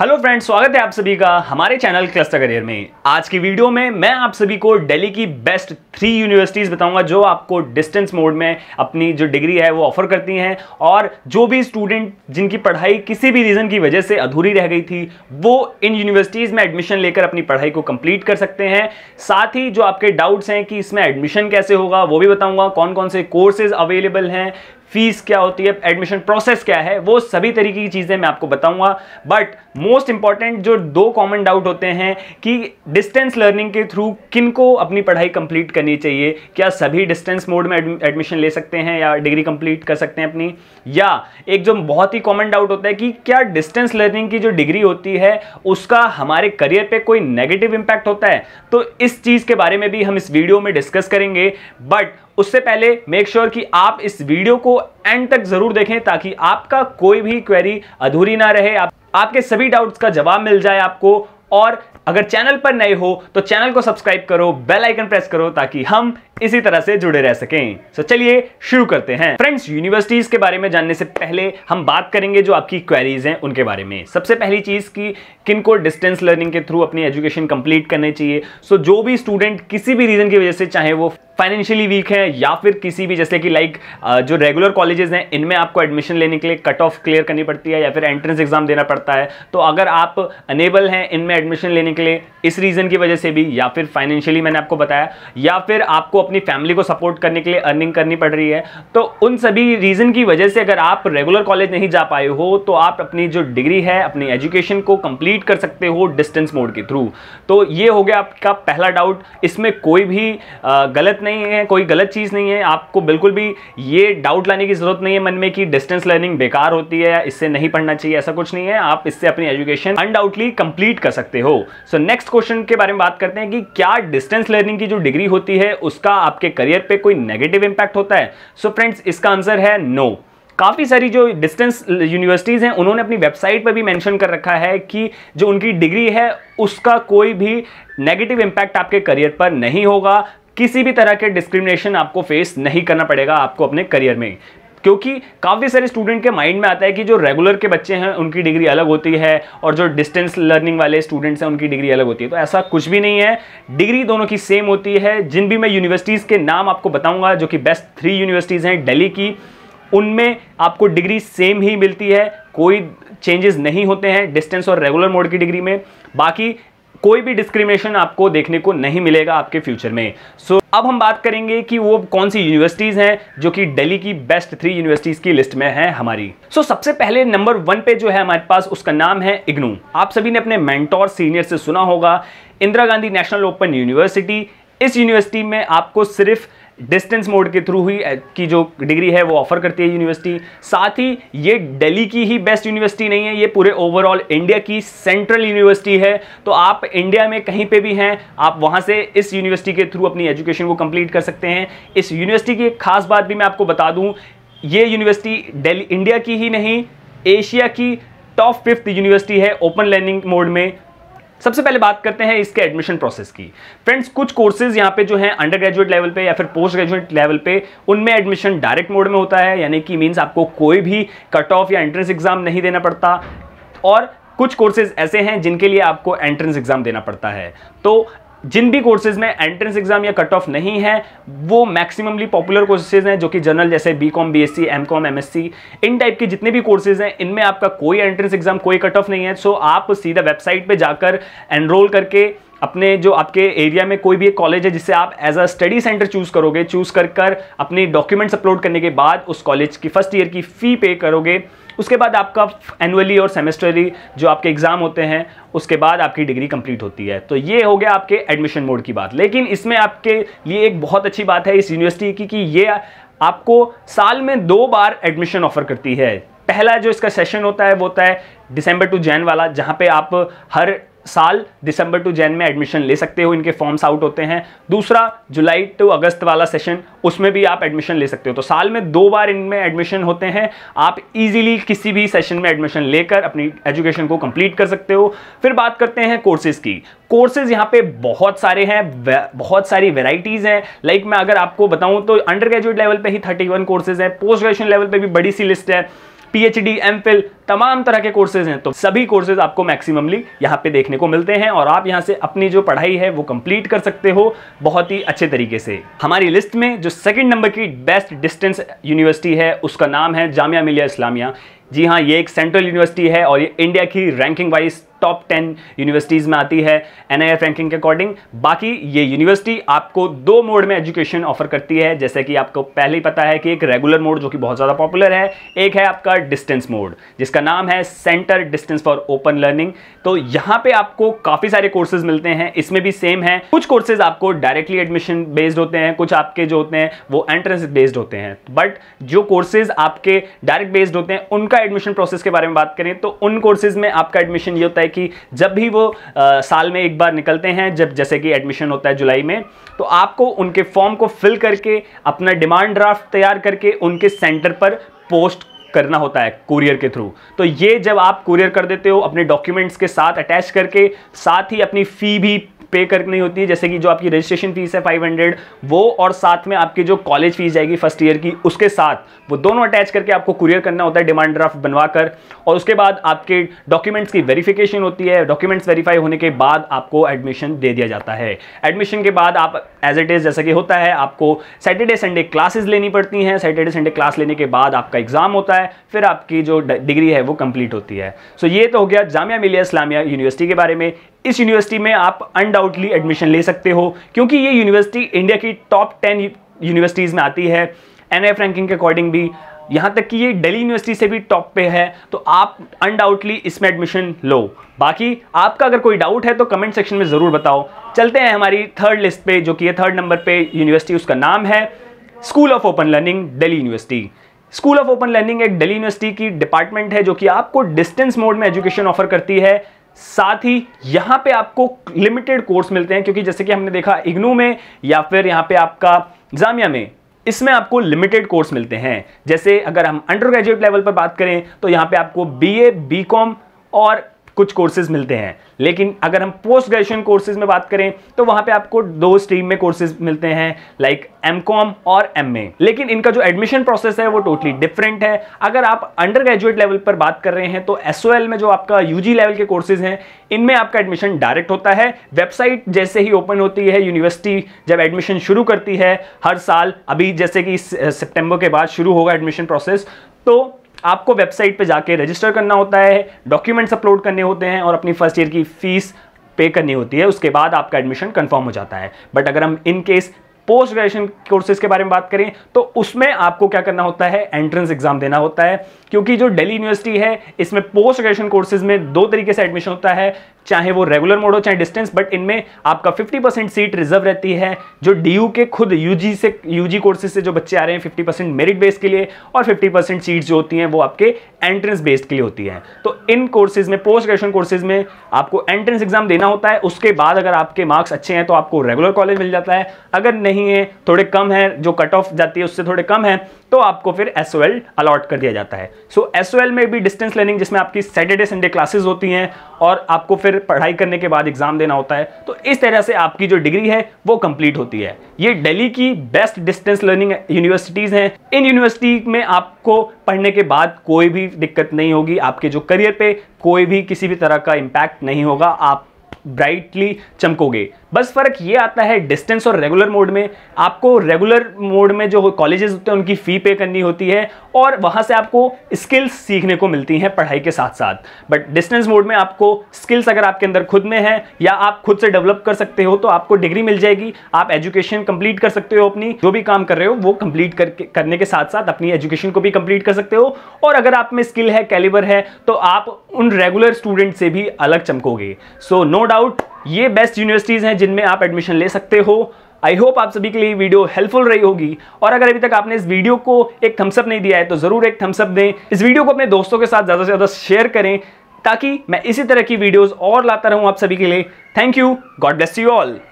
Hello friends स्वागत है आप सभी का हमारे चैनल क्लस्टर करियर में आज की वीडियो में मैं आप सभी को दिल्ली की बेस्ट थ्री यूनिवर्सिटीज़ बताऊंगा जो आपको डिस्टेंस मोड में अपनी जो डिग्री है वो ऑफर करती हैं और जो भी स्टूडेंट जिनकी पढ़ाई किसी भी रीज़न की वजह से अधूरी रह गई थी वो इन यूनिवर्सिटीज़ में एडमिशन लेकर अपनी पढ़ाई को कम्प्लीट कर सकते हैं साथ ही जो आपके डाउट्स हैं कि इसमें एडमिशन कैसे होगा वो भी बताऊँगा कौन कौन से कोर्सेज अवेलेबल हैं फीस क्या होती है एडमिशन प्रोसेस क्या है वो सभी तरीके की चीज़ें मैं आपको बताऊंगा बट मोस्ट इंपॉर्टेंट जो दो कॉमन डाउट होते हैं कि डिस्टेंस लर्निंग के थ्रू किन को अपनी पढ़ाई कंप्लीट करनी चाहिए क्या सभी डिस्टेंस मोड में एडमिशन ले सकते हैं या डिग्री कंप्लीट कर सकते हैं अपनी या एक जो बहुत ही कॉमन डाउट होता है कि क्या डिस्टेंस लर्निंग की जो डिग्री होती है उसका हमारे करियर पर कोई नेगेटिव इम्पैक्ट होता है तो इस चीज़ के बारे में भी हम इस वीडियो में डिस्कस करेंगे बट उससे पहले मेक श्योर sure कि आप इस वीडियो को एंड तक जरूर देखें ताकि आपका कोई भी क्वेरी अधूरी ना रहे आप, आपके सभी डाउट्स का जवाब मिल जाए आपको और अगर चैनल पर नए हो तो चैनल को सब्सक्राइब करो बेल आइकन प्रेस करो ताकि हम इसी तरह से जुड़े रह सकें तो चलिए शुरू करते हैं फ्रेंड्स यूनिवर्सिटीज के बारे में जानने से पहले हम बात करेंगे जो आपकी क्वेरीज हैं उनके बारे में सबसे पहली चीज की किन को डिस्टेंस लर्निंग के थ्रू अपनी एजुकेशन कंप्लीट करनी चाहिए सो जो भी स्टूडेंट किसी भी रीजन की वजह से चाहे वो फाइनेंशियली वीक है या फिर किसी भी जैसे कि लाइक जो रेगुलर कॉलेजेस हैं इनमें आपको एडमिशन लेने के लिए कट ऑफ क्लियर करनी पड़ती है या फिर एंट्रेंस एग्जाम देना पड़ता है तो अगर आप अनेबल हैं इनमें एडमिशन लेने के लिए इस रीज़न की वजह से भी या फिर फाइनेंशियली मैंने आपको बताया या फिर आपको अपनी फैमिली को सपोर्ट करने के लिए अर्निंग करनी पड़ रही है तो उन सभी रीज़न की वजह से अगर आप रेगुलर कॉलेज नहीं जा पाए हो तो आप अपनी जो डिग्री है अपनी एजुकेशन को कंप्लीट कर सकते हो डिस्टेंस मोड के थ्रू तो ये हो गया आपका पहला डाउट इसमें कोई भी गलत नहीं है कोई गलत चीज़ नहीं है आपको बिल्कुल भी ये डाउट लाने की ज़रूरत नहीं है मन में कि डिस्टेंस लर्निंग बेकार होती है या इससे नहीं पढ़ना चाहिए ऐसा कुछ नहीं है आप इससे अपनी एजुकेशन अनडाउटली कंप्लीट कर सकते सकते हो सो नेक्स्ट क्वेश्चन के बारे में बात करते हैं कि क्या डिस्टेंस लर्निंग की जो डिग्री होती है उसका आपके करियर पे कोई नेगेटिव इंपैक्ट होता है सो so फ्रेंड्स इसका आंसर है नो no. काफ़ी सारी जो डिस्टेंस यूनिवर्सिटीज़ हैं उन्होंने अपनी वेबसाइट पर भी मेंशन कर रखा है कि जो उनकी डिग्री है उसका कोई भी नेगेटिव इम्पैक्ट आपके करियर पर नहीं होगा किसी भी तरह के डिस्क्रिमिनेशन आपको फेस नहीं करना पड़ेगा आपको अपने करियर में क्योंकि काफ़ी सारे स्टूडेंट के माइंड में आता है कि जो रेगुलर के बच्चे हैं उनकी डिग्री अलग होती है और जो डिस्टेंस लर्निंग वाले स्टूडेंट्स हैं उनकी डिग्री अलग होती है तो ऐसा कुछ भी नहीं है डिग्री दोनों की सेम होती है जिन भी मैं यूनिवर्सिटीज़ के नाम आपको बताऊँगा जो कि बेस्ट थ्री यूनिवर्सिटीज़ हैं डेली की उनमें आपको डिग्री सेम ही मिलती है कोई चेंजेस नहीं होते हैं डिस्टेंस और रेगुलर मोड की डिग्री में बाकी कोई भी डिस्क्रिमिनेशन आपको देखने को नहीं मिलेगा आपके फ्यूचर में सो so, अब हम बात करेंगे कि वो कौन सी यूनिवर्सिटीज़ हैं जो कि दिल्ली की बेस्ट थ्री यूनिवर्सिटीज़ की लिस्ट में है हमारी सो so, सबसे पहले नंबर वन पे जो है हमारे पास उसका नाम है इग्नू आप सभी ने अपने मैंटोर सीनियर से सुना होगा Indira Gandhi national open university इस यूनिवर्सिटी में आपको सिर्फ डिस्टेंस मोड के थ्रू ही की जो डिग्री है वो ऑफर करती है यूनिवर्सिटी साथ ही ये दिल्ली की ही बेस्ट यूनिवर्सिटी नहीं है ये पूरे ओवरऑल इंडिया की सेंट्रल यूनिवर्सिटी है तो आप इंडिया में कहीं पे भी हैं आप वहाँ से इस यूनिवर्सिटी के थ्रू अपनी एजुकेशन को कंप्लीट कर सकते हैं इस यूनिवर्सिटी की एक खास बात भी मैं आपको बता दूँ ये यूनिवर्सिटी डेली इंडिया की ही नहीं एशिया की टॉप फिफ्थ यूनिवर्सिटी है ओपन लर्निंग मोड में सबसे पहले बात करते हैं इसके एडमिशन प्रोसेस की फ्रेंड्स कुछ कोर्सेज यहाँ पे जो हैं अंडर ग्रेजुएट लेवल पे या फिर पोस्ट ग्रेजुएट लेवल पे उनमें एडमिशन डायरेक्ट मोड में होता है यानी कि मीन्स आपको कोई भी कट ऑफ या एंट्रेंस एग्जाम नहीं देना पड़ता और कुछ कोर्सेज ऐसे हैं जिनके लिए आपको एंट्रेंस एग्जाम देना पड़ता है तो जिन भी कोर्सेज में एंट्रेंस एग्जाम या कट ऑफ नहीं है वो मैक्सिममली पॉपुलर कोर्सेज हैं जो कि जनरल जैसे B Com B S C M Com M S C इन टाइप के जितने भी कोर्सेज हैं इनमें आपका कोई एंट्रेंस एग्जाम कोई कट ऑफ नहीं है सो आप सीधा वेबसाइट पे जाकर एनरोल करके अपने जो आपके एरिया में कोई भी एक कॉलेज है जिससे आप as a study centre choose करोगे चूज कर कर अपने डॉक्यूमेंट्स अपलोड करने के बाद उस कॉलेज की फर्स्ट ईयर की फ़ी पे करोगे उसके बाद आपका एनुअली और सेमेस्टरली जो आपके एग्ज़ाम होते हैं उसके बाद आपकी डिग्री कंप्लीट होती है तो ये हो गया आपके एडमिशन मोड की बात लेकिन इसमें आपके लिए एक बहुत अच्छी बात है इस यूनिवर्सिटी की कि ये आपको साल में दो बार एडमिशन ऑफर करती है पहला जो इसका सेशन होता है वो होता है दिसंबर टू जैन वाला जहाँ पे आप हर साल दिसंबर टू जैन में एडमिशन ले सकते हो इनके फॉर्म्स आउट होते हैं दूसरा जुलाई टू अगस्त वाला सेशन उसमें भी आप एडमिशन ले सकते हो तो साल में दो बार इनमें एडमिशन होते हैं आप इजीली किसी भी सेशन में एडमिशन लेकर अपनी एजुकेशन को कंप्लीट कर सकते हो फिर बात करते हैं कोर्सेज की कोर्सेज यहाँ पे बहुत सारे हैं बहुत सारी वेराइटीज़ हैं लाइक मैं अगर आपको बताऊँ तो अंडर ग्रेजुएट लेवल पर ही थर्टी कोर्सेज हैं पोस्ट ग्रेजुएशन लेवल पर भी बड़ी सी लिस्ट है पीएचडी एम तमाम तरह के कोर्सेज हैं तो सभी कोर्सेज आपको मैक्सिममली यहाँ पे देखने को मिलते हैं और आप यहाँ से अपनी जो पढ़ाई है वो कंप्लीट कर सकते हो बहुत ही अच्छे तरीके से हमारी लिस्ट में जो सेकेंड नंबर की बेस्ट डिस्टेंस यूनिवर्सिटी है उसका नाम है जामिया मिलिया इस्लामिया जी हाँ ये एक सेंट्रल यूनिवर्सिटी है और ये इंडिया की ranking wise top ten universities में आती है एन रैंकिंग के अकॉर्डिंग बाकी ये यूनिवर्सिटी आपको दो मोड में एजुकेशन ऑफर करती है जैसे कि आपको पहले ही पता है कि एक रेगुलर मोड जो कि बहुत ज़्यादा पॉपुलर है एक है आपका डिस्टेंस मोड जिसका नाम है centre distance for open learning तो यहां पर आपको काफ़ी सारे कोर्सेज मिलते हैं इसमें भी सेम है कुछ कोर्सेज आपको डायरेक्टली एडमिशन बेस्ड होते हैं कुछ आपके जो होते हैं वो एंट्रेंस बेस्ड होते हैं बट जो कोर्सेज आपके डायरेक्ट बेस्ड होते हैं उनका एडमिशन प्रोसेस के बारे में बात करें तो उन कोर्सेज में आपका एडमिशन ये होता है कि जब भी वो आ, साल में एक बार निकलते हैं जब जैसे कि एडमिशन होता है जुलाई में तो आपको उनके फॉर्म को फिल करके अपना डिमांड ड्राफ्ट तैयार करके उनके सेंटर पर पोस्ट करना होता है कुरियर के थ्रू तो ये जब आप कुरियर कर देते हो अपने डॉक्यूमेंट्स के साथ अटैच करके साथ ही अपनी फ़ी भी पे करनी होती है जैसे कि जो आपकी रजिस्ट्रेशन फीस है 500 वो और साथ में आपकी जो कॉलेज फीस जाएगी फर्स्ट ईयर की उसके साथ वो दोनों अटैच करके आपको कुरियर करना होता है डिमांड ड्राफ्ट बनवा कर और उसके बाद आपके डॉक्यूमेंट्स की वेरिफिकेशन होती है डॉक्यूमेंट्स वेरीफाई होने के बाद आपको एडमिशन दे दिया जाता है एडमिशन के बाद आप एज इट इज़ जैसा कि होता है आपको सैटरडे संडे क्लासेज लेनी पड़ती हैं सैटरडे संडे क्लास लेने के बाद आपका एग्ज़ाम होता है फिर आपकी जो डिग्री है वो कंप्लीट होती है सो so, ये तो हो गया जामिया मिलिया इस्लामिया यूनिवर्सिटी के बारे में इस यूनिवर्सिटी में आप अनडाउटली एडमिशन ले सकते हो क्योंकि ये यूनिवर्सिटी इंडिया की टॉप टेन यूनिवर्सिटीज़ में आती है एन रैंकिंग के अकॉर्डिंग भी यहाँ तक कि ये दिल्ली यूनिवर्सिटी से भी टॉप पे है तो आप अनडाउटली इसमें एडमिशन लो बाकी आपका अगर कोई डाउट है तो कमेंट सेक्शन में ज़रूर बताओ चलते हैं हमारी थर्ड लिस्ट पे जो कि ये थर्ड नंबर पे यूनिवर्सिटी उसका नाम है school of open learning Delhi university school of open learning एक दिल्ली यूनिवर्सिटी की डिपार्टमेंट है जो कि आपको डिस्टेंस मोड में एजुकेशन ऑफर करती है साथ ही यहां पे आपको लिमिटेड कोर्स मिलते हैं क्योंकि जैसे कि हमने देखा इग्नू में या फिर यहां पे आपका जामिया में इसमें आपको लिमिटेड कोर्स मिलते हैं जैसे अगर हम अंडर ग्रेजुएट लेवल पर बात करें तो यहां पे आपको बीए बीकॉम और कुछ कोर्सेज मिलते हैं लेकिन अगर हम पोस्ट ग्रेजुएशन कोर्सेज में बात करें तो वहाँ पे आपको दो स्ट्रीम में कोर्सेज मिलते हैं लाइक एम और एम लेकिन इनका जो एडमिशन प्रोसेस है वो टोटली डिफरेंट है अगर आप अंडर ग्रेजुएट लेवल पर बात कर रहे हैं तो एस में जो आपका यू लेवल के कोर्सेज हैं इनमें आपका एडमिशन डायरेक्ट होता है वेबसाइट जैसे ही ओपन होती है यूनिवर्सिटी जब एडमिशन शुरू करती है हर साल अभी जैसे कि सितंबर के बाद शुरू होगा एडमिशन प्रोसेस तो आपको वेबसाइट पे जाके रजिस्टर करना होता है डॉक्यूमेंट्स अपलोड करने होते हैं और अपनी फर्स्ट ईयर की फीस पे करनी होती है उसके बाद आपका एडमिशन कंफर्म हो जाता है बट अगर हम in case post graduation courses के बारे में बात करें तो उसमें आपको क्या करना होता है एंट्रेंस एग्जाम देना होता है क्योंकि जो दिल्ली यूनिवर्सिटी है इसमें पोस्ट ग्रेजुएशन कोर्सेज में दो तरीके से एडमिशन होता है चाहे वो रेगुलर मोड हो चाहे डिस्टेंस बट इनमें आपका 50 परसेंट सीट रिजर्व रहती है जो डी के खुद यू से जी कोर्सेज से जो बच्चे आ रहे हैं 50 परसेंट मेरिट बेस के लिए और 50 परसेंट सीट्स जो होती हैं वो आपके एंट्रेंस बेस्ड के लिए होती हैं तो इन कोर्सेज में पोस्ट ग्रेजुएशन कोर्सेज में आपको एंट्रेंस एग्जाम देना होता है उसके बाद अगर आपके मार्क्स अच्छे हैं तो आपको रेगुलर कॉलेज मिल जाता है अगर नहीं है थोड़े कम है जो कट ऑफ जाती है उससे थोड़े कम है तो आपको फिर एस अलॉट कर दिया जाता है सो so, एस में भी डिस्टेंस लर्निंग जिसमें आपकी सैटरडे संडे क्लासेज होती हैं और आपको फिर पढ़ाई करने के बाद एग्जाम देना होता है तो इस तरह से आपकी जो डिग्री है वो कंप्लीट होती है ये दिल्ली की बेस्ट डिस्टेंस लर्निंग यूनिवर्सिटीज़ हैं इन यूनिवर्सिटी में आपको पढ़ने के बाद कोई भी दिक्कत नहीं होगी आपके जो करियर पे कोई भी किसी भी तरह का इम्पैक्ट नहीं होगा आप ब्राइटली चमकोगे बस फर्क ये आता है डिस्टेंस और रेगुलर मोड में आपको रेगुलर मोड में जो कॉलेजेस होते हैं उनकी फ़ी पे करनी होती है और वहाँ से आपको स्किल्स सीखने को मिलती हैं पढ़ाई के साथ साथ बट डिस्टेंस मोड में आपको स्किल्स अगर आपके अंदर खुद में है या आप खुद से डेवलप कर सकते हो तो आपको डिग्री मिल जाएगी आप एजुकेशन कंप्लीट कर सकते हो अपनी जो भी काम कर रहे हो वो कंप्लीट कर, करने के साथ साथ अपनी एजुकेशन को भी कंप्लीट कर सकते हो और अगर आप में स्किल है कैलिबर है तो आप उन रेगुलर स्टूडेंट से भी अलग चमकोगे सो नो डाउट ये बेस्ट यूनिवर्सिटीज़ हैं जिनमें आप एडमिशन ले सकते हो आई होप आप सभी के लिए वीडियो हेल्पफुल रही होगी और अगर अभी तक आपने इस वीडियो को एक थम्सअप नहीं दिया है तो ज़रूर एक थम्सअप दें इस वीडियो को अपने दोस्तों के साथ ज़्यादा से ज़्यादा शेयर करें ताकि मैं इसी तरह की वीडियोज़ और लाता रहूँ आप सभी के लिए thank you God bless you all